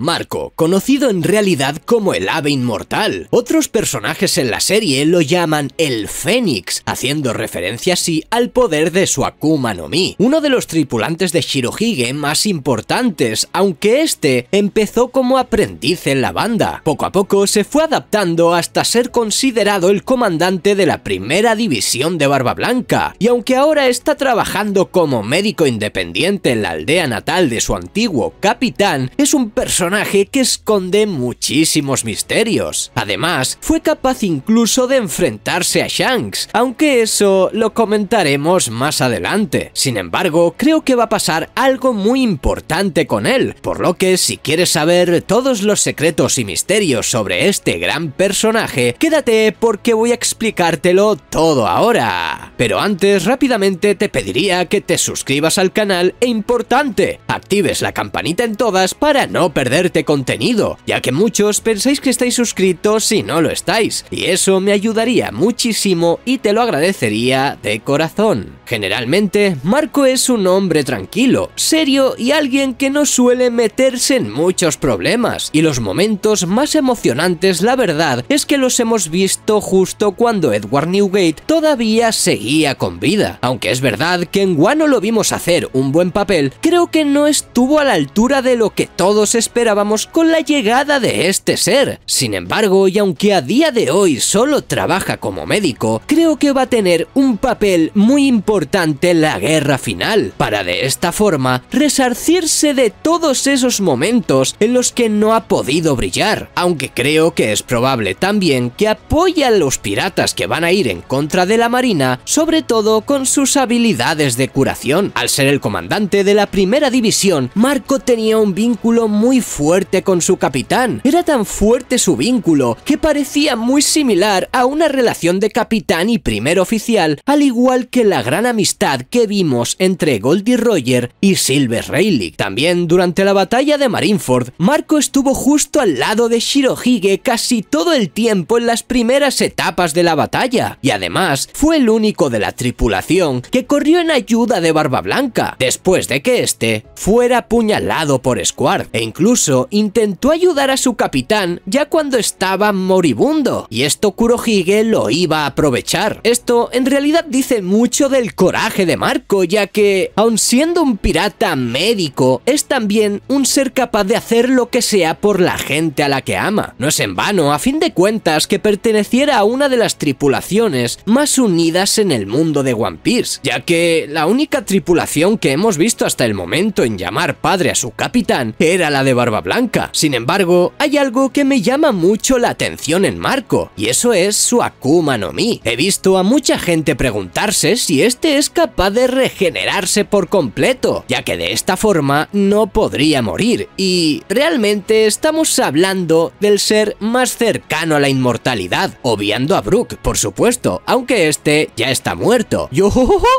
Marco, conocido en realidad como el ave inmortal. Otros personajes en la serie lo llaman el Fénix, haciendo referencia así al poder de su Akuma no Mi, uno de los tripulantes de Shirohige más importantes, aunque este empezó como aprendiz en la banda. Poco a poco se fue adaptando hasta ser considerado el comandante de la primera división de Barba Blanca, y aunque ahora está trabajando como médico independiente en la aldea natal de su antiguo capitán, es un personaje que esconde muchísimos misterios. Además, fue capaz incluso de enfrentarse a Shanks, aunque eso lo comentaremos más adelante. Sin embargo, creo que va a pasar algo muy importante con él, por lo que si quieres saber todos los secretos y misterios sobre este gran personaje, quédate porque voy a explicártelo todo ahora. Pero antes, rápidamente te pediría que te suscribas al canal e importante, actives la campanita en todas para no perder contenido, ya que muchos pensáis que estáis suscritos si no lo estáis, y eso me ayudaría muchísimo y te lo agradecería de corazón. Generalmente, Marco es un hombre tranquilo, serio y alguien que no suele meterse en muchos problemas, y los momentos más emocionantes la verdad es que los hemos visto justo cuando Edward Newgate todavía seguía con vida. Aunque es verdad que en Guano lo vimos hacer un buen papel, creo que no estuvo a la altura de lo que todos esperábamos con la llegada de este ser. Sin embargo, y aunque a día de hoy solo trabaja como médico, creo que va a tener un papel muy importante la guerra final, para de esta forma resarcirse de todos esos momentos en los que no ha podido brillar, aunque creo que es probable también que apoye a los piratas que van a ir en contra de la marina, sobre todo con sus habilidades de curación. Al ser el comandante de la primera división, Marco tenía un vínculo muy fuerte con su capitán. Era tan fuerte su vínculo que parecía muy similar a una relación de capitán y primer oficial, al igual que la gran amistad que vimos entre Goldie Roger y Silver Rayleigh. También durante la batalla de Marineford, Marco estuvo justo al lado de Shirohige casi todo el tiempo en las primeras etapas de la batalla, y además fue el único de la tripulación que corrió en ayuda de Barba Blanca, después de que este fuera apuñalado por Squard, e incluso intentó ayudar a su capitán ya cuando estaba moribundo, y esto Kurohige lo iba a aprovechar. Esto en realidad dice mucho del coraje de Marco, ya que, aun siendo un pirata médico, es también un ser capaz de hacer lo que sea por la gente a la que ama. No es en vano, a fin de cuentas, que perteneciera a una de las tripulaciones más unidas en el mundo de One Piece, ya que la única tripulación que hemos visto hasta el momento en llamar padre a su capitán era la de Barba Blanca. Sin embargo, hay algo que me llama mucho la atención en Marco, y eso es su Akuma no Mi. He visto a mucha gente preguntarse si este es capaz de regenerarse por completo, ya que de esta forma no podría morir, y realmente estamos hablando del ser más cercano a la inmortalidad, obviando a Brook, por supuesto, aunque este ya está muerto.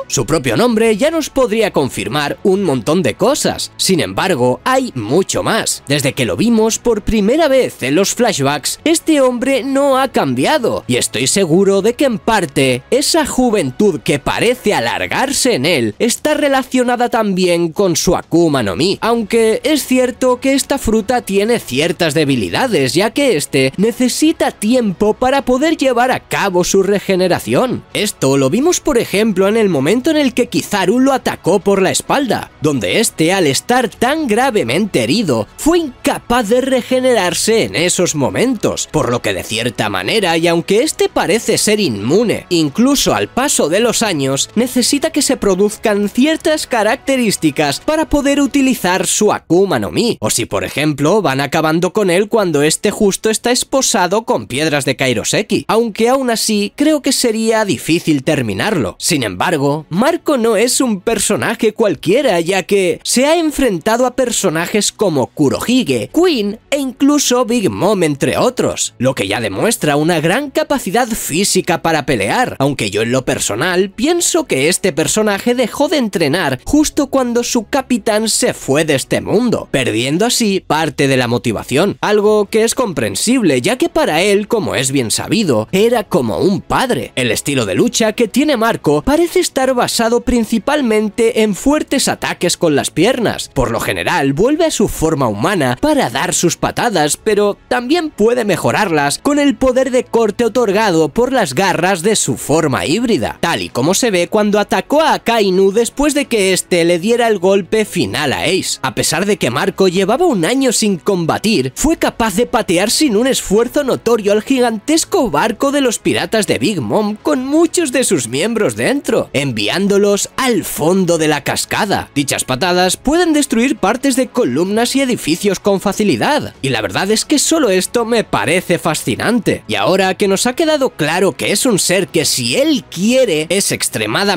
su propio nombre ya nos podría confirmar un montón de cosas, sin embargo, hay mucho más. Desde que lo vimos por primera vez en los flashbacks, este hombre no ha cambiado, y estoy seguro de que en parte esa juventud que parece a alargarse en él está relacionada también con su Akuma no Mi, aunque es cierto que esta fruta tiene ciertas debilidades, ya que este necesita tiempo para poder llevar a cabo su regeneración. Esto lo vimos por ejemplo en el momento en el que Kizaru lo atacó por la espalda, donde este al estar tan gravemente herido fue incapaz de regenerarse en esos momentos, por lo que de cierta manera y aunque este parece ser inmune, incluso al paso de los años, necesita que se produzcan ciertas características para poder utilizar su Akuma no Mi, o si por ejemplo van acabando con él cuando este justo está esposado con piedras de Kairoseki, aunque aún así creo que sería difícil terminarlo. Sin embargo, Marco no es un personaje cualquiera ya que se ha enfrentado a personajes como Kurohige, Queen e incluso Big Mom entre otros, lo que ya demuestra una gran capacidad física para pelear, aunque yo en lo personal pienso que este personaje dejó de entrenar justo cuando su capitán se fue de este mundo, perdiendo así parte de la motivación, algo que es comprensible ya que para él, como es bien sabido, era como un padre. El estilo de lucha que tiene Marco parece estar basado principalmente en fuertes ataques con las piernas, por lo general vuelve a su forma humana para dar sus patadas, pero también puede mejorarlas con el poder de corte otorgado por las garras de su forma híbrida, tal y como se ve cuando atacó a Akainu después de que este le diera el golpe final a Ace. A pesar de que Marco llevaba un año sin combatir, fue capaz de patear sin un esfuerzo notorio al gigantesco barco de los piratas de Big Mom con muchos de sus miembros dentro, enviándolos al fondo de la cascada. Dichas patadas pueden destruir partes de columnas y edificios con facilidad, y la verdad es que solo esto me parece fascinante. Y ahora que nos ha quedado claro que es un ser que si él quiere es extremadamente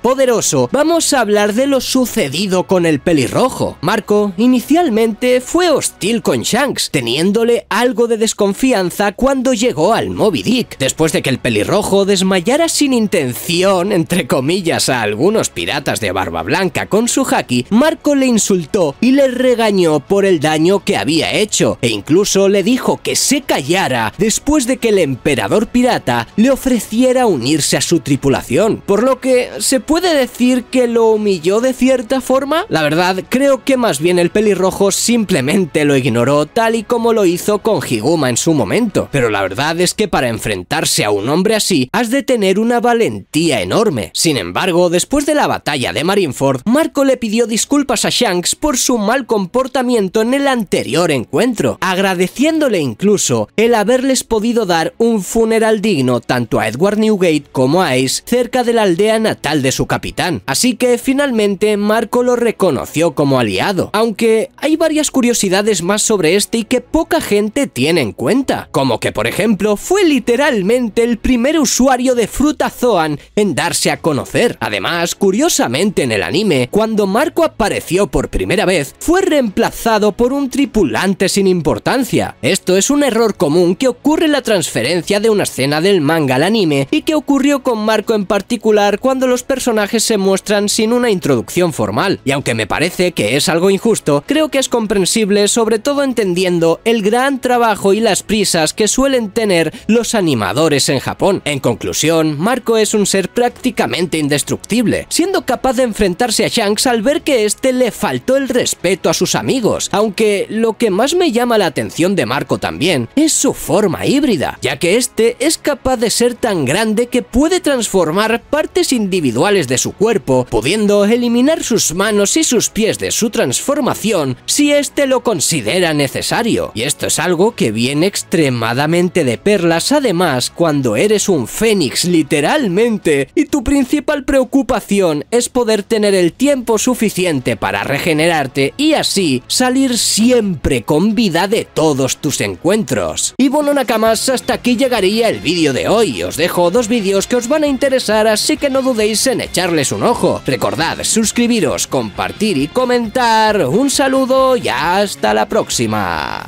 poderoso, vamos a hablar de lo sucedido con el pelirrojo. Marco inicialmente fue hostil con Shanks, teniéndole algo de desconfianza cuando llegó al Moby Dick, después de que el pelirrojo desmayara sin intención, entre comillas, a algunos piratas de barba blanca con su haki, Marco le insultó y le regañó por el daño que había hecho, e incluso le dijo que se callara después de que el emperador pirata le ofreciera unirse a su tripulación, por lo que se puede decir que lo humilló de cierta forma. La verdad, creo que más bien el pelirrojo simplemente lo ignoró tal y como lo hizo con Higuma en su momento. Pero la verdad es que para enfrentarse a un hombre así, has de tener una valentía enorme. Sin embargo, después de la batalla de Marineford, Marco le pidió disculpas a Shanks por su mal comportamiento en el anterior encuentro, agradeciéndole incluso el haberles podido dar un funeral digno tanto a Edward Newgate como a Ace cerca de la aldea natal de su capitán, así que finalmente Marco lo reconoció como aliado, aunque hay varias curiosidades más sobre este y que poca gente tiene en cuenta, como que por ejemplo fue literalmente el primer usuario de fruta Zoan en darse a conocer. Además, curiosamente en el anime, cuando Marco apareció por primera vez, fue reemplazado por un tripulante sin importancia. Esto es un error común que ocurre en la transferencia de una escena del manga al anime y que ocurrió con Marco en particular cuando cuando los personajes se muestran sin una introducción formal, y aunque me parece que es algo injusto, creo que es comprensible sobre todo entendiendo el gran trabajo y las prisas que suelen tener los animadores en Japón. En conclusión, Marco es un ser prácticamente indestructible, siendo capaz de enfrentarse a Shanks al ver que este le faltó el respeto a sus amigos, aunque lo que más me llama la atención de Marco también es su forma híbrida, ya que este es capaz de ser tan grande que puede transformar partes individuales de su cuerpo, pudiendo eliminar sus manos y sus pies de su transformación si éste lo considera necesario. Y esto es algo que viene extremadamente de perlas además cuando eres un fénix literalmente y tu principal preocupación es poder tener el tiempo suficiente para regenerarte y así salir siempre con vida de todos tus encuentros. Y bueno Nakamas, hasta aquí llegaría el vídeo de hoy, os dejo dos vídeos que os van a interesar así que no dudéis en echarles un ojo. Recordad suscribiros, compartir y comentar. Un saludo y hasta la próxima.